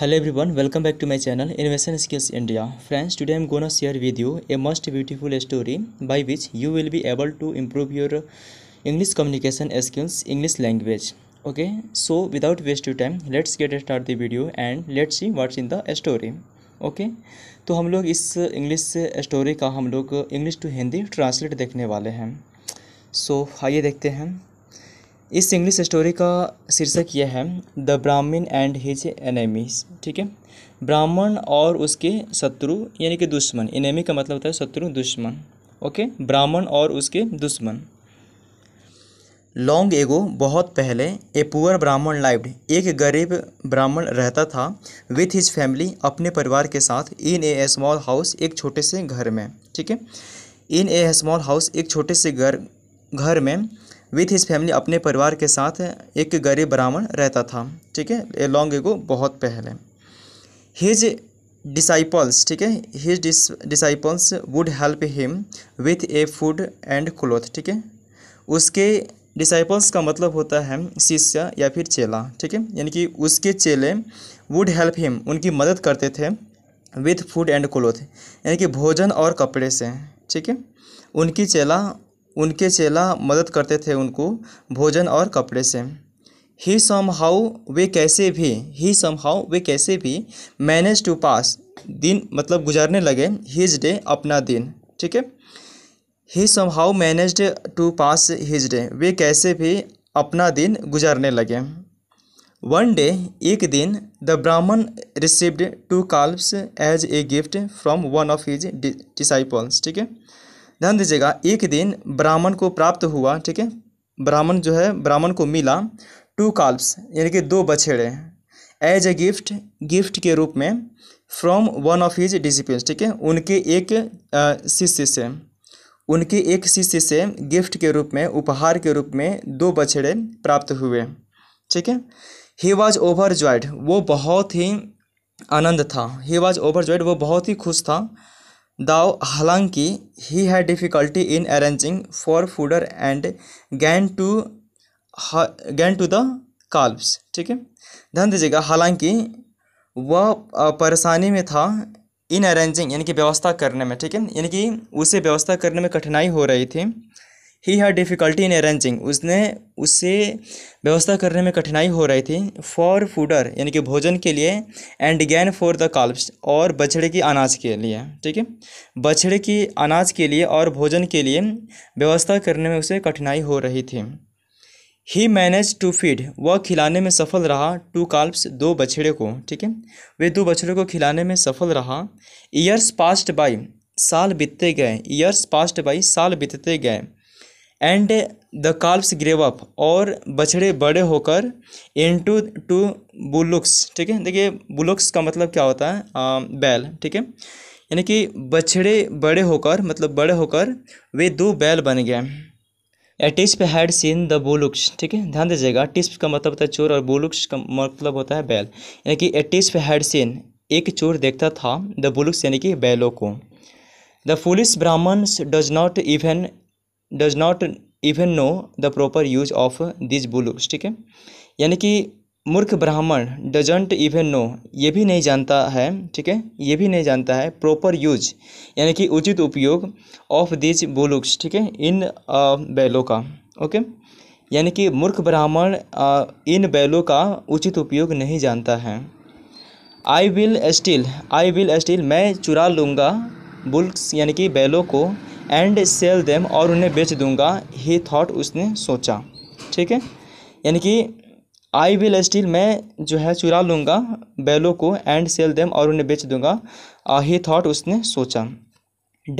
hello everyone welcome back to my channel invest in skills India friends today I am gonna share with you a must beautiful story by which you will be able to improve your English communication skills English language okay so without waste you time let's get start the video and let's see what's in the story okay तो हम लोग इस English story का हम लोग English to Hindi translate देखने वाले हैं सो so, आइए देखते हैं इस इंग्लिश स्टोरी का शीर्षक यह है the Brahmin and his enemies ठीक है ब्राह्मण और उसके शत्रु यानी कि दुश्मन एनेमी का मतलब होता है शत्रु दुश्मन ओके ब्राह्मण और उसके दुश्मन लॉन्ग एगो बहुत पहले ए पुअर ब्राह्मण लाइव्ड एक गरीब ब्राह्मण रहता था विथ हिज फैमिली अपने परिवार के साथ इन ए स्मॉल हाउस एक छोटे से घर में ठीक है इन ए स्मॉल हाउस एक छोटे से घर घर में विथ हिज फैमिली अपने परिवार के साथ एक गरीब ब्राह्मण रहता था ठीक है ए लॉन्ग एगो बहुत पहले हिज डिसाइपल्स ठीक है his disciples would help him with a food and cloth ठीक है उसके डिसाइपल्स का मतलब होता है शिष्य या फिर चेला ठीक है यानी कि उसके चेले वुड हेल्प हिम उनकी मदद करते थे विथ फूड एंड क्लोथ यानी कि भोजन और कपड़े से ठीक है उनकी चेला उनके चेला मदद करते थे उनको भोजन और कपड़े से ही सम हाउ वे कैसे भी ही सम हाउ वे कैसे भी मैनेज टू पास दिन मतलब गुजारने लगे हिज डे अपना दिन ठीक है he somehow manage to pass his day वे कैसे भी अपना दिन गुजारने लगे वन डे एक दिन the Brahmin received two calves as a gift from one of his disciples ठीक है ध्यान दीजिएगा एक दिन ब्राह्मण को प्राप्त हुआ ठीक है ब्राह्मण जो है ब्राह्मण को मिला टू काल्प्स यानी कि दो बछेड़े एज ए गिफ्ट गिफ्ट के रूप में from one of his discipline ठीक है उनके एक शिष्य से उनके एक शिष्य से गिफ्ट के रूप में उपहार के रूप में दो बछड़े प्राप्त हुए ठीक है ही वॉज ओवर जॉयड वो बहुत ही आनंद था ही वॉज ओवर जॉयड वो बहुत ही खुश था दाओ हालांकि he had difficulty in arranging for fodder and grain to grain to the calves ठीक है ध्यान दीजिएगा हालांकि वह परेशानी में था इन अरेंजिंग यानी कि व्यवस्था करने में ठीक है यानी कि उसे व्यवस्था करने में कठिनाई हो रही थी he had difficulty in arranging उसने उसे व्यवस्था करने में कठिनाई हो रही थी फॉर फूडर यानी कि भोजन के लिए and grain for the calves और बछड़े की अनाज के लिए ठीक है बछड़े की अनाज के लिए और भोजन के लिए व्यवस्था करने में उसे कठिनाई हो रही थी ही मैनेज टू फीड वह खिलाने में सफल रहा टू काल्प्स दो बछड़े को ठीक है वे दो बछड़े को खिलाने में सफल रहा ईयर्स पास्ट बाई साल बीतते गए ईयर्स पास्ट बाई साल बीतते गए and the calves grew up और बछड़े बड़े होकर इन टू टू बुलुक्स ठीक है देखिए बुलुक्स का मतलब क्या होता है आ, बैल ठीक है यानी कि बछड़े बड़े होकर मतलब बड़े होकर वे दो बैल बन गए a thief had seen the bullocks ठीक है ध्यान दीजिएगा टिस्प का मतलब होता है चोर और बुलुक्स का मतलब होता है बैल यानी कि ए टिस्प हैड सीन एक चोर देखता था द बुलुक्स यानी कि बैलों को the foolish Brahmins does not even does not even know the proper use of this bullocks ठीक है यानी कि मूर्ख ब्राह्मण डजेंट इवन नो ये भी नहीं जानता है ठीक है ये भी नहीं जानता है प्रॉपर यूज यानी कि उचित उपयोग ऑफ दिस बुलुक्स ठीक है इन बैलों का ओके यानी कि मूर्ख ब्राह्मण इन बैलों का उचित उपयोग नहीं जानता है I will steal I will steal मैं चुरा लूँगा बुल्क्स यानी कि बैलों को एंड सेल देम और उन्हें बेच दूंगा ही थॉट उसने सोचा ठीक है यानी कि आई विल स्टील मैं जो है चुरा लूँगा बैलों को एंड सेल देम और उन्हें बेच दूंगा ही uh, थॉट उसने सोचा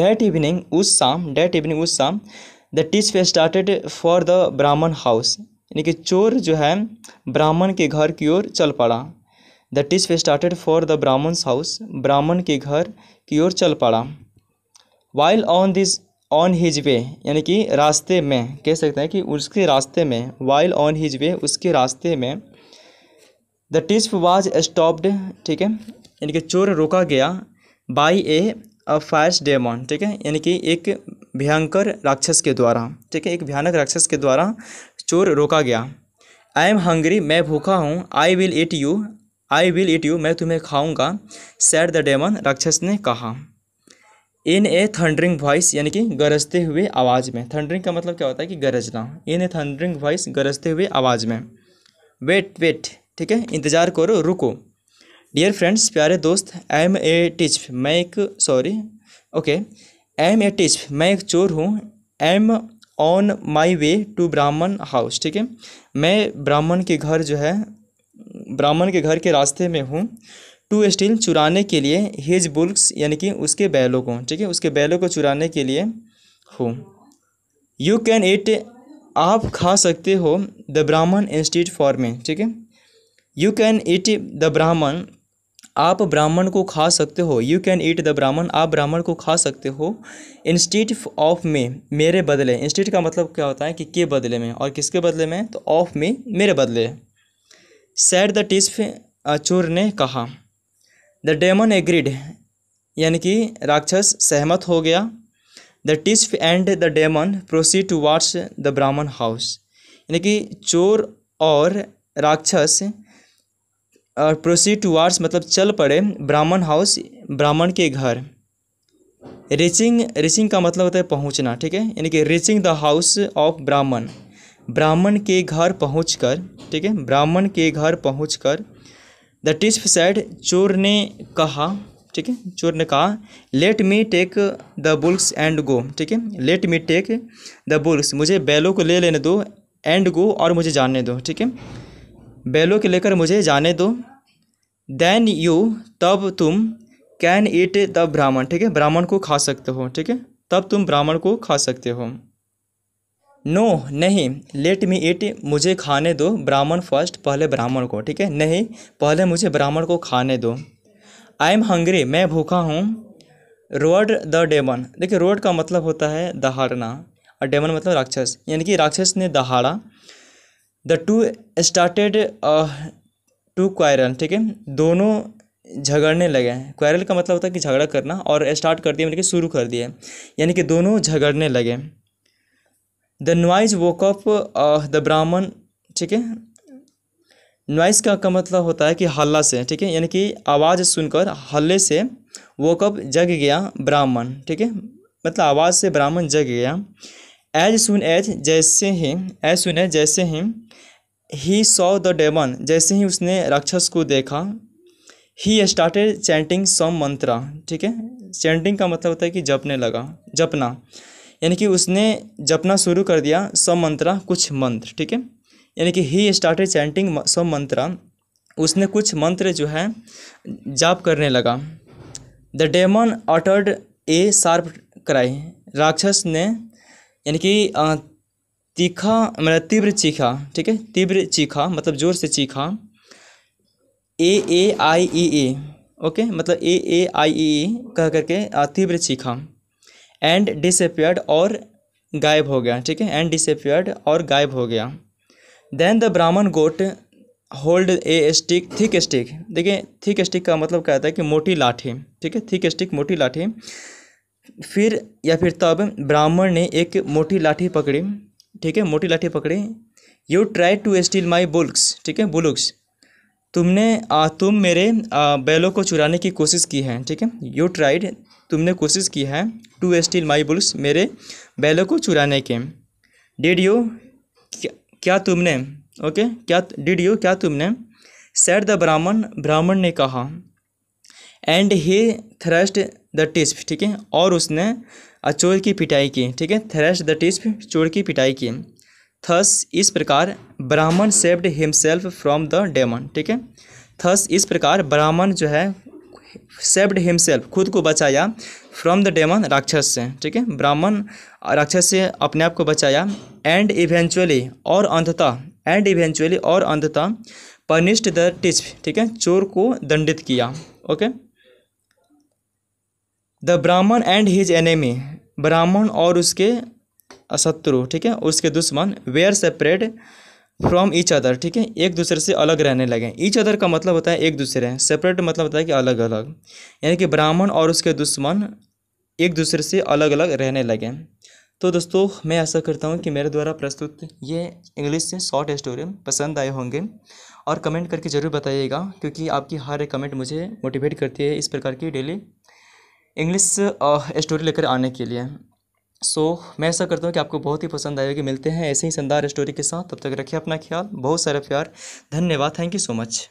डैट इवनिंग उस शाम डैट इवनिंग उस शाम the thief started for the Brahmin house यानी कि चोर जो है ब्राह्मण के घर की ओर चल पड़ा the thief started for the Brahmin's house ब्राह्मण के घर की ओर चल पड़ा while on this on his way यानी कि रास्ते में कह सकते हैं कि उसके रास्ते में वाइल ऑन हिज वे उसके रास्ते में द टिस्प वाज स्टॉप्ड ठीक है यानी कि चोर रोका गया by a uh fierce demon ठीक है यानी कि एक भयंकर राक्षस के द्वारा ठीक है एक भयानक राक्षस के द्वारा चोर रोका गया आई एम हंग्री मैं भूखा हूँ I will eat you I will eat you मैं तुम्हें खाऊंगा सैड द डेमन राक्षस ने कहा इन ए थंडरिंग वॉइस यानी कि गरजते हुए आवाज़ में थंडरिंग का मतलब क्या होता है कि गरजना इन ए थंडरिंग वॉइस गरजते हुए आवाज़ में वेट वेट ठीक है इंतज़ार करो रुको डियर फ्रेंड्स प्यारे दोस्त आई एम ए टिच मैं एक sorry okay I am a thief मैं एक चोर हूँ I am on my way to Brahmin house ठीक है मैं ब्राह्मण के घर जो है ब्राह्मण के घर के रास्ते में हूँ टू स्टील चुराने के लिए हिज बुल्स यानी कि उसके बैलों को ठीक है उसके बैलों को चुराने के लिए हूँ यू कैन ईट आप खा सकते हो द ब्राह्मण इंस्टीट फॉर में ठीक है यू कैन ईट द ब्राह्मण आप ब्राह्मण को खा सकते हो यू कैन ईट द ब्राह्मण आप ब्राह्मण को खा सकते हो इंस्टीट ऑफ में मेरे बदले इंस्टीट का मतलब क्या होता है कि के बदले में और किसके बदले में तो ऑफ में मेरे बदले सैड द टिस्फ अचूर ने कहा द डेमन एग्रीड यानी कि राक्षस सहमत हो गया the thief and the demon proceed towards the Brahmin house यानी कि चोर और राक्षस और प्रोसीड टू वार्ड्स मतलब चल पड़े ब्राह्मण हाउस ब्राह्मण के घर रिचिंग रिचिंग का मतलब होता है पहुंचना ठीक है यानी कि रिचिंग द हाउस ऑफ ब्राह्मण ब्राह्मण के घर पहुंचकर ठीक है ब्राह्मण के घर पहुंचकर द टिस्फ सैड चोर ने कहा ठीक है चोर ने कहा let me take the bulls and go ठीक है let me take the bulls मुझे बैलों को ले लेने दो एंड गो और मुझे जाने दो ठीक है बैलों के लेकर मुझे जाने दो देन यू तब तुम कैन ईट द ब्राह्मण ठीक है ब्राह्मण को खा सकते हो ठीक है तब तुम ब्राह्मण को खा सकते हो नो नहीं लेट मी ईट मुझे खाने दो ब्राह्मण फर्स्ट पहले ब्राह्मण को ठीक है नहीं पहले मुझे ब्राह्मण को खाने दो आई एम हंग्री मैं भूखा हूँ रोड द डेमन देखिए रोड का मतलब होता है दहाड़ना और डेमन मतलब राक्षस यानी कि राक्षस ने दहाड़ा the two started to quarrel ठीक है दोनों झगड़ने लगे क्वायरल का मतलब होता है कि झगड़ा करना और स्टार्ट कर दिया मतलब कि शुरू कर दिया यानी कि दोनों झगड़ने लगे द नॉइज वोकअप द ब्राह्मण ठीक है नॉइस का का मतलब होता है कि हल्ला से ठीक है यानी कि आवाज़ सुनकर हल्ले से वोकअप जग गया ब्राह्मण ठीक है मतलब आवाज़ से ब्राह्मण जग गया एज सुन एज जैसे ही एज सुन एज जैसे ही ही सॉ द डेमन जैसे ही उसने राक्षस को देखा ही स्टार्टेड चैंटिंग सम मंत्रा ठीक है चैंटिंग का मतलब होता है कि जपने लगा जपना यानी कि उसने जपना शुरू कर दिया सब मंत्रा कुछ मंत्र ठीक है यानी कि ही स्टार्टेड चैंटिंग सब मंत्रा उसने कुछ मंत्र जो है जाप करने लगा the demon uttered a sharp cry राक्षस ने यानी कि तीखा मतलब तीव्र चीखा ठीक है तीव्र चीखा मतलब जोर से चीखा ए ए आई ई ए ओके मतलब ए ए आई ई कह करके तीव्र चीखा एंड डिसअपियर्ड और गायब हो गया ठीक है एंड डिसअपियर्ड और गायब हो गया then the Brahmin got hold a stick thick stick देखिए थिक स्टिक का मतलब क्या होता है कि मोटी लाठी ठीक है थिक स्टिक मोटी लाठी फिर या फिर तब ब्राह्मण ने एक मोटी लाठी पकड़ी ठीक है मोटी लाठी पकड़ी you try to steal my bullocks ठीक है बुलुक्स तुमने आ, तुम मेरे आ, बैलों को चुराने की कोशिश की है ठीक है यू ट्राइड तुमने कोशिश की है टू स्टील माई बुल्स मेरे बैलों को चुराने के डिड यू क्या, क्या तुमने ओके क्या डिड यू क्या तुमने सैड द ब्राह्मण ब्राह्मण ने कहा and he thrust the thief ठीक है और उसने चोर की पिटाई की ठीक है थ्रेस्ट द टिस्प चोर की पिटाई की थस इस प्रकार Brahmin saved himself from the demon ठीक है थस इस प्रकार ब्राह्मण जो है सेव्ड हिमसेल्फ खुद को बचाया फ्रॉम द डेमन राक्षस से ठीक है ब्राह्मण राक्षस से अपने आप को बचाया एंड इवेंचुअली और अंधता एंड इवेंचुअली और अंधता पनिश्ड द टिच ठीक है चोर को दंडित किया okay the Brahmin and his enemy ब्राह्मण और उसके शत्रु ठीक है उसके दुश्मन were separate from each other ठीक है एक दूसरे से अलग रहने लगे ईच अदर का मतलब होता है एक दूसरे सेपरेट मतलब होता है कि अलग अलग यानी कि ब्राह्मण और उसके दुश्मन एक दूसरे से अलग अलग रहने लगे तो दोस्तों मैं ऐसा करता हूँ कि मेरे द्वारा प्रस्तुत ये इंग्लिश से शॉर्ट स्टोरी पसंद आए होंगे और कमेंट करके ज़रूर बताइएगा क्योंकि आपकी हर एक कमेंट मुझे मोटिवेट करती है इस प्रकार की डेली इंग्लिश स्टोरी लेकर आने के लिए सो so, मैं ऐसा करता हूँ कि आपको बहुत ही पसंद आएगी मिलते हैं ऐसे ही शानदार स्टोरी के साथ तब तक रखिए अपना ख्याल बहुत सारा प्यार धन्यवाद थैंक यू सो मच